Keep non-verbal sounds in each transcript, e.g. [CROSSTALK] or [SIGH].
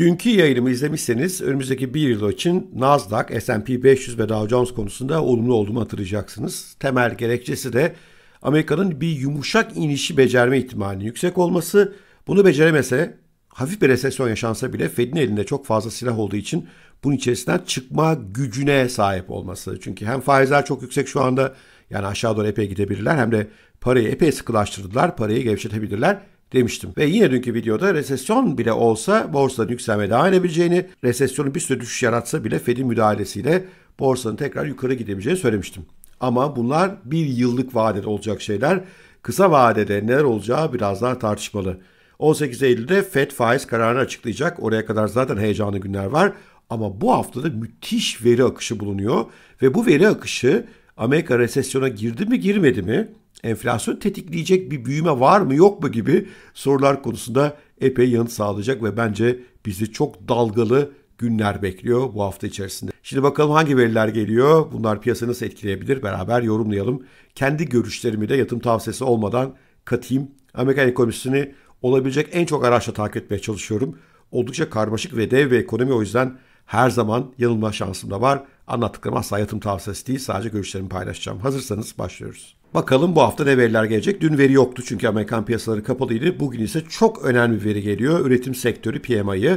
Dünkü yayınımı izlemişseniz önümüzdeki bir yıl için Nasdaq, S&P 500 ve Dow Jones konusunda olumlu olduğumu hatırlayacaksınız. Temel gerekçesi de Amerika'nın bir yumuşak inişi becerme ihtimalinin yüksek olması. Bunu beceremese hafif bir resesyon yaşansa bile Fed'in elinde çok fazla silah olduğu için bunun içerisinden çıkma gücüne sahip olması. Çünkü hem faizler çok yüksek şu anda yani aşağı doğru epey gidebilirler hem de parayı epey sıkılaştırdılar, parayı gevşetebilirler demiştim. Ve yine dünkü videoda resesyon bile olsa borsanın yükselmeye devam edebileceğini, resesyonun bir süre düşüş yaratsa bile Fed'in müdahalesiyle borsanın tekrar yukarı gidebileceğini söylemiştim. Ama bunlar bir yıllık vadede olacak şeyler. Kısa vadede neler olacağı biraz daha tartışmalı. 18 Eylül'de Fed faiz kararını açıklayacak. Oraya kadar zaten heyecanlı günler var. Ama bu haftada müthiş veri akışı bulunuyor ve bu veri akışı Amerika resesyona girdi mi girmedi mi enflasyon tetikleyecek bir büyüme var mı yok mu gibi sorular konusunda epey yanıt sağlayacak ve bence bizi çok dalgalı günler bekliyor bu hafta içerisinde. Şimdi bakalım hangi veriler geliyor? Bunlar piyasayı nasıl etkileyebilir? Beraber yorumlayalım. Kendi görüşlerimi de yatım tavsiyesi olmadan katayım. Amerikan ekonomisini olabilecek en çok araçla takip etmeye çalışıyorum. Oldukça karmaşık ve dev bir ekonomi o yüzden her zaman yanılma şansım da var. Anlattıklarım asla yatım tavsiyesi değil sadece görüşlerimi paylaşacağım. Hazırsanız başlıyoruz. Bakalım bu hafta ne veriler gelecek. Dün veri yoktu çünkü Amerikan piyasaları kapalıydı. Bugün ise çok önemli bir veri geliyor. Üretim sektörü PMI'yi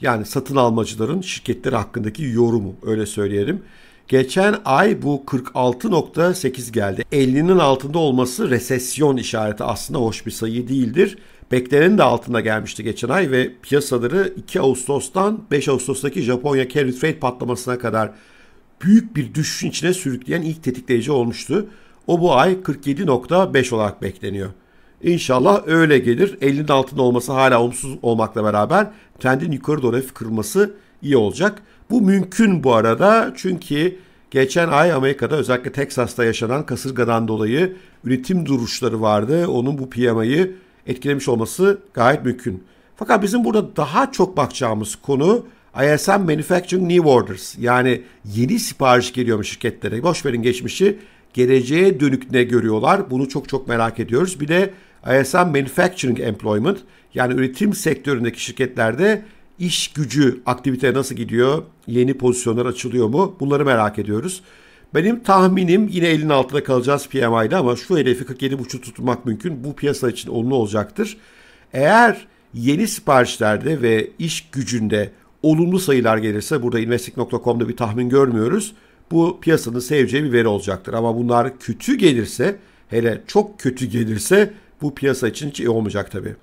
yani satın almacıların şirketleri hakkındaki yorumu öyle söyleyelim. Geçen ay bu 46.8 geldi. 50'nin altında olması resesyon işareti aslında hoş bir sayı değildir. Beklenenin de altında gelmişti geçen ay ve piyasaları 2 Ağustos'tan 5 Ağustos'taki Japonya carry trade patlamasına kadar büyük bir düşüşün içine sürükleyen ilk tetikleyici olmuştu. O bu ay 47.5 olarak bekleniyor. İnşallah öyle gelir. 50'nin altında olması hala olumsuz olmakla beraber trendin yukarı doğru hafif kırılması iyi olacak. Bu mümkün bu arada çünkü geçen ay Amerika'da özellikle Texas'ta yaşanan kasırgadan dolayı üretim duruşları vardı. Onun bu piyamayı etkilemiş olması gayet mümkün. Fakat bizim burada daha çok bakacağımız konu ISM Manufacturing New Orders. Yani yeni sipariş geliyormuş şirketlere? Boş verin geçmişi geleceğe dönük ne görüyorlar? Bunu çok çok merak ediyoruz. Bir de ISM Manufacturing Employment yani üretim sektöründeki şirketlerde iş gücü aktiviteye nasıl gidiyor? Yeni pozisyonlar açılıyor mu? Bunları merak ediyoruz. Benim tahminim yine elin altında kalacağız PMI'de ama şu hedefi 47.5 tutmak mümkün. Bu piyasa için olumlu olacaktır. Eğer yeni siparişlerde ve iş gücünde olumlu sayılar gelirse burada investik.com'da bir tahmin görmüyoruz. Bu piyasanın seveceği bir veri olacaktır. Ama bunlar kötü gelirse hele çok kötü gelirse bu piyasa için hiç iyi olmayacak tabii.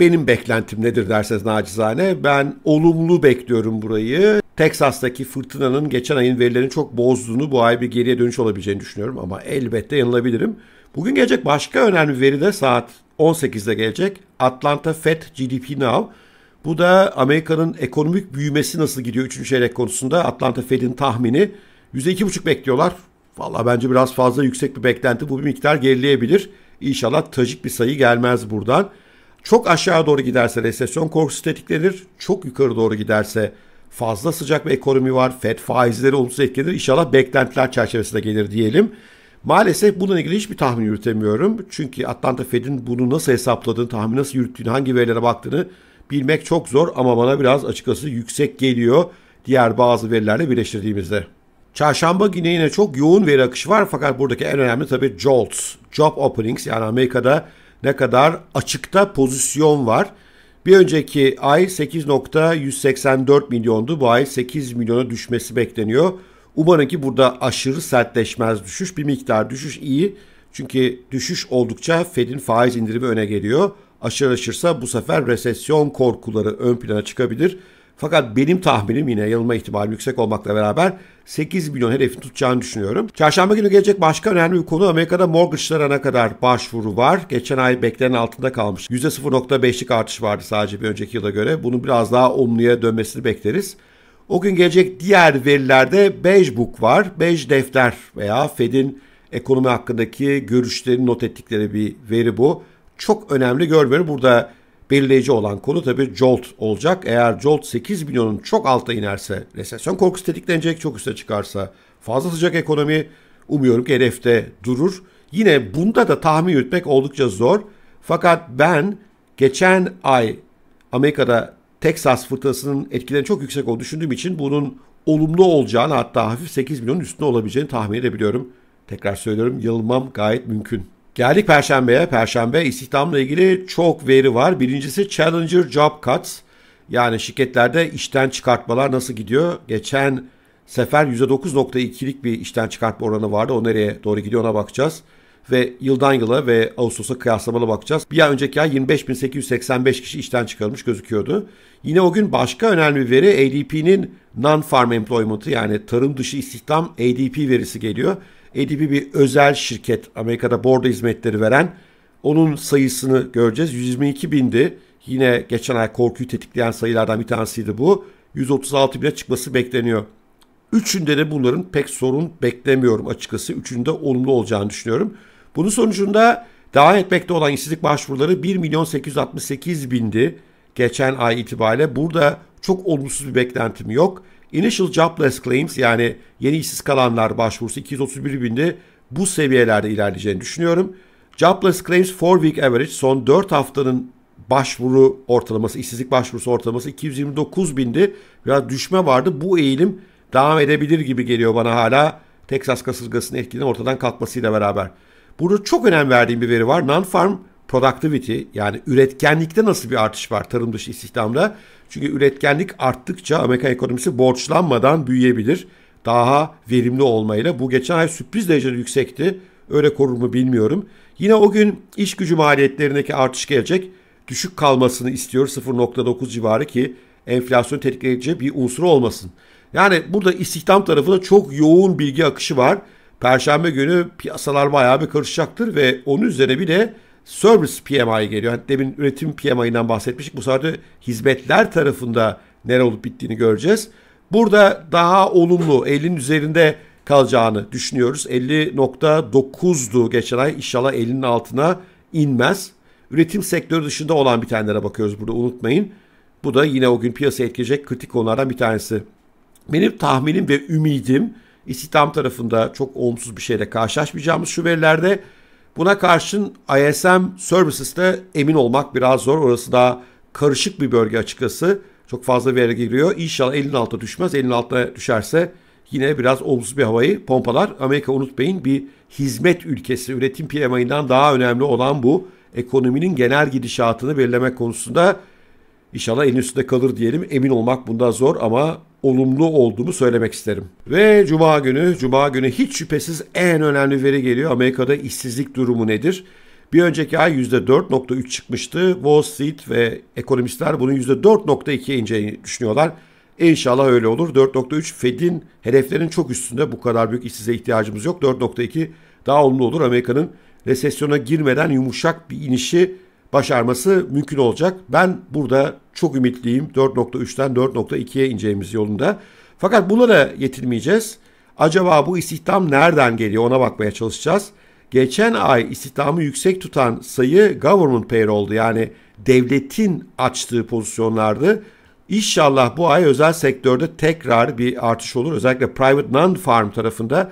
Benim beklentim nedir derseniz nacizane ben olumlu bekliyorum burayı. Teksas'taki fırtınanın geçen ayın verilerini çok bozduğunu bu ay bir geriye dönüş olabileceğini düşünüyorum ama elbette yanılabilirim. Bugün gelecek başka önemli veri de saat 18'de gelecek. Atlanta Fed GDP Now. Bu da Amerika'nın ekonomik büyümesi nasıl gidiyor 3. çeyrek konusunda Atlanta Fed'in tahmini %2,5 bekliyorlar. Valla bence biraz fazla yüksek bir beklenti. Bu bir miktar gerileyebilir. İnşallah trajik bir sayı gelmez buradan. Çok aşağı doğru giderse resesyon korkusu tetiklenir. Çok yukarı doğru giderse fazla sıcak bir ekonomi var. FED faizleri olumsuz etkilenir. İnşallah beklentiler çerçevesinde gelir diyelim. Maalesef bununla ilgili hiçbir tahmin yürütemiyorum. Çünkü Atlanta Fed'in bunu nasıl hesapladığını, tahmin nasıl yürüttüğünü, hangi verilere baktığını bilmek çok zor ama bana biraz açıkçası yüksek geliyor diğer bazı verilerle birleştirdiğimizde. Çarşamba günü yine çok yoğun veri akışı var fakat buradaki en önemli tabii jolts, job openings yani Amerika'da ne kadar açıkta pozisyon var. Bir önceki ay 8.184 milyondu. Bu ay 8 milyona düşmesi bekleniyor. Umarım ki burada aşırı sertleşmez düşüş. Bir miktar düşüş iyi. Çünkü düşüş oldukça Fed'in faiz indirimi öne geliyor. Aşırılaşırsa bu sefer resesyon korkuları ön plana çıkabilir. Fakat benim tahminim yine yanılma ihtimali yüksek olmakla beraber 8 milyon hedefini tutacağını düşünüyorum. Çarşamba günü gelecek başka önemli bir konu Amerika'da mortgage'lara ne kadar başvuru var. Geçen ay beklenen altında kalmış. %0.5'lik artış vardı sadece bir önceki yıla göre. Bunun biraz daha olumluya dönmesini bekleriz. O gün gelecek diğer verilerde Beige Book var. Beige defter veya Fed'in ekonomi hakkındaki görüşlerini not ettikleri bir veri bu. Çok önemli görmüyorum. Burada belirleyici olan konu tabi Jolt olacak. Eğer Jolt 8 milyonun çok alta inerse resesyon korkusu tetiklenecek çok üste çıkarsa fazla sıcak ekonomi umuyorum ki hedefte durur. Yine bunda da tahmin yürütmek oldukça zor. Fakat ben geçen ay Amerika'da Texas fırtınasının etkileri çok yüksek olduğunu düşündüğüm için bunun olumlu olacağını hatta hafif 8 milyonun üstünde olabileceğini tahmin edebiliyorum. Tekrar söylüyorum yılmam gayet mümkün. Geldik Perşembe'ye. Perşembe istihdamla ilgili çok veri var. Birincisi Challenger Job Cuts. Yani şirketlerde işten çıkartmalar nasıl gidiyor? Geçen sefer %9.2'lik bir işten çıkartma oranı vardı. O nereye doğru gidiyor ona bakacağız. Ve yıldan yıla ve Ağustos'a kıyaslamalı bakacağız. Bir ay önceki ay 25.885 kişi işten çıkarılmış gözüküyordu. Yine o gün başka önemli bir veri ADP'nin non-farm employment'ı yani tarım dışı istihdam ADP verisi geliyor. Edibi bir özel şirket Amerika'da bordo hizmetleri veren onun sayısını göreceğiz. 122 bindi. Yine geçen ay korkuyu tetikleyen sayılardan bir tanesiydi bu. 136 bine çıkması bekleniyor. Üçünde de bunların pek sorun beklemiyorum açıkçası. Üçünde olumlu olacağını düşünüyorum. Bunun sonucunda devam etmekte olan işsizlik başvuruları 1 milyon 868 bindi. Geçen ay itibariyle burada çok olumsuz bir beklentim yok. Initial Jobless Claims yani yeni işsiz kalanlar başvurusu 231 binde bu seviyelerde ilerleyeceğini düşünüyorum. Jobless Claims 4 Week Average son 4 haftanın başvuru ortalaması, işsizlik başvurusu ortalaması 229 bindi. Biraz düşme vardı. Bu eğilim devam edebilir gibi geliyor bana hala. Texas kasırgasının etkinin ortadan kalkmasıyla beraber. Burada çok önem verdiğim bir veri var. Non-farm productivity yani üretkenlikte nasıl bir artış var tarım dışı istihdamda? Çünkü üretkenlik arttıkça Amerika ekonomisi borçlanmadan büyüyebilir. Daha verimli olmayla. Bu geçen ay sürpriz derecede yüksekti. Öyle korur mu bilmiyorum. Yine o gün iş gücü maliyetlerindeki artış gelecek. Düşük kalmasını istiyor 0.9 civarı ki enflasyon tetikleyici bir unsur olmasın. Yani burada istihdam tarafında çok yoğun bilgi akışı var. Perşembe günü piyasalar bayağı bir karışacaktır ve onun üzerine bir de Service PMI geliyor. Hani demin üretim PMI'nden bahsetmiştik. Bu sefer hizmetler tarafında nere olup bittiğini göreceğiz. Burada daha olumlu 50'nin üzerinde kalacağını düşünüyoruz. 50.9'du geçen ay. İnşallah 50'nin altına inmez. Üretim sektörü dışında olan bitenlere bakıyoruz burada unutmayın. Bu da yine o gün piyasaya etkileyecek kritik konulardan bir tanesi. Benim tahminim ve ümidim istihdam tarafında çok olumsuz bir şeyle karşılaşmayacağımız şu verilerde Buna karşın ISM Services'te emin olmak biraz zor. Orası daha karışık bir bölge açıkçası. Çok fazla veri giriyor. İnşallah elin altına düşmez. Elin altına düşerse yine biraz olumsuz bir havayı pompalar. Amerika unutmayın bir hizmet ülkesi. Üretim PMI'nden daha önemli olan bu. Ekonominin genel gidişatını belirlemek konusunda inşallah elin üstünde kalır diyelim. Emin olmak bunda zor ama olumlu olduğumu söylemek isterim. Ve cuma günü, cuma günü hiç şüphesiz en önemli veri geliyor. Amerika'da işsizlik durumu nedir? Bir önceki ay %4.3 çıkmıştı. Wall Street ve ekonomistler bunu %4.2'ye ineceğini düşünüyorlar. İnşallah öyle olur. 4.3 Fed'in hedeflerinin çok üstünde. Bu kadar büyük işsize ihtiyacımız yok. 4.2 daha olumlu olur. Amerika'nın resesyona girmeden yumuşak bir inişi başarması mümkün olacak. Ben burada çok ümitliyim. 4.3'ten 4.2'ye ineceğimiz yolunda. Fakat buna da yetinmeyeceğiz. Acaba bu istihdam nereden geliyor ona bakmaya çalışacağız. Geçen ay istihdamı yüksek tutan sayı government payroll'du. Yani devletin açtığı pozisyonlardı. İnşallah bu ay özel sektörde tekrar bir artış olur. Özellikle private non-farm tarafında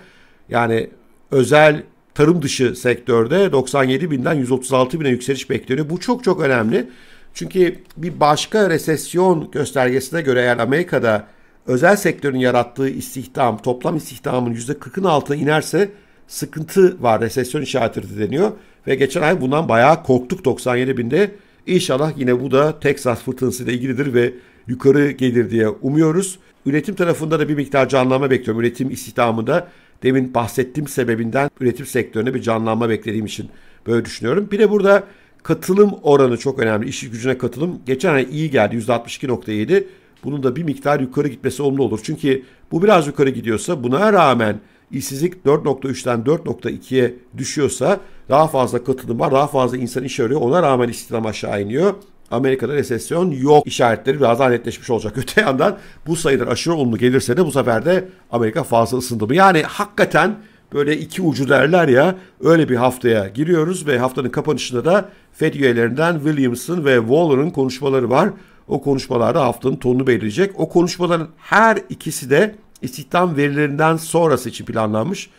yani özel tarım dışı sektörde 97 binden 136 bine yükseliş bekleniyor. Bu çok çok önemli. Çünkü bir başka resesyon göstergesine göre eğer Amerika'da özel sektörün yarattığı istihdam, toplam istihdamın %40'ın altına inerse sıkıntı var, resesyon işareti deniyor. Ve geçen ay bundan bayağı korktuk 97 binde. İnşallah yine bu da Texas fırtınası ile ilgilidir ve yukarı gelir diye umuyoruz. Üretim tarafında da bir miktar canlanma bekliyorum. Üretim istihdamında demin bahsettiğim sebebinden üretim sektörüne bir canlanma beklediğim için böyle düşünüyorum. Bir de burada katılım oranı çok önemli. İş gücüne katılım geçen ay iyi geldi %62.7. Bunun da bir miktar yukarı gitmesi olumlu olur. Çünkü bu biraz yukarı gidiyorsa buna rağmen işsizlik 4.3'ten 4.2'ye düşüyorsa daha fazla katılım var, daha fazla insan iş arıyor. Ona rağmen istihdam aşağı iniyor. Amerika'da resesyon yok işaretleri biraz daha netleşmiş olacak. [LAUGHS] Öte yandan bu sayılar aşırı olumlu gelirse de bu sefer de Amerika fazla ısındı mı? Yani hakikaten böyle iki ucu derler ya öyle bir haftaya giriyoruz ve haftanın kapanışında da Fed üyelerinden Williamson ve Waller'ın konuşmaları var. O konuşmalarda haftanın tonunu belirleyecek. O konuşmaların her ikisi de istihdam verilerinden sonrası için planlanmış.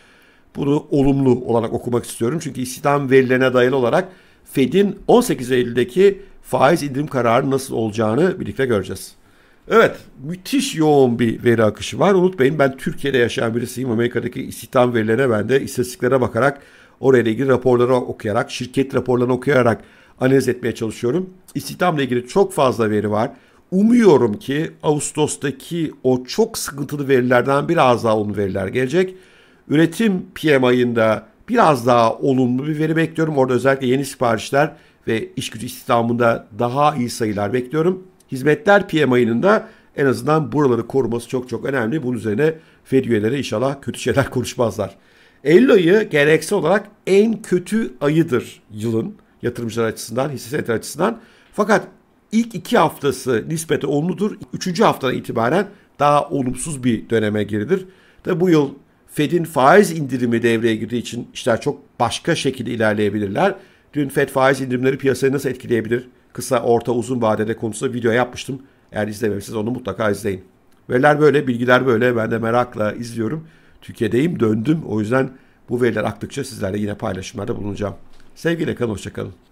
Bunu olumlu olarak okumak istiyorum. Çünkü istihdam verilerine dayalı olarak Fed'in 18 Eylül'deki faiz indirim kararı nasıl olacağını birlikte göreceğiz. Evet, müthiş yoğun bir veri akışı var. Unutmayın ben Türkiye'de yaşayan birisiyim. Amerika'daki istihdam verilerine ben de istatistiklere bakarak, orayla ilgili raporları okuyarak, şirket raporlarını okuyarak analiz etmeye çalışıyorum. İstihdamla ilgili çok fazla veri var. Umuyorum ki Ağustos'taki o çok sıkıntılı verilerden biraz daha olumlu veriler gelecek. Üretim PMI'ında biraz daha olumlu bir veri bekliyorum. Orada özellikle yeni siparişler ve iş gücü istihdamında daha iyi sayılar bekliyorum. Hizmetler PMI'nin de en azından buraları koruması çok çok önemli. Bunun üzerine Fed üyeleri inşallah kötü şeyler [LAUGHS] konuşmazlar. Eylül ayı gereksel olarak en kötü ayıdır yılın yatırımcılar açısından, hisse senetleri açısından. Fakat ilk iki haftası nispete olumludur. Üçüncü haftadan itibaren daha olumsuz bir döneme girilir. Tabi bu yıl Fed'in faiz indirimi devreye girdiği için işler çok başka şekilde ilerleyebilirler. Dün FED faiz indirimleri piyasayı nasıl etkileyebilir? Kısa, orta, uzun vadede konusu video yapmıştım. Eğer izlememişseniz onu mutlaka izleyin. Veriler böyle, bilgiler böyle. Ben de merakla izliyorum. Türkiye'deyim, döndüm. O yüzden bu veriler aktıkça sizlerle yine paylaşımlarda bulunacağım. Sevgiyle kalın, hoşçakalın.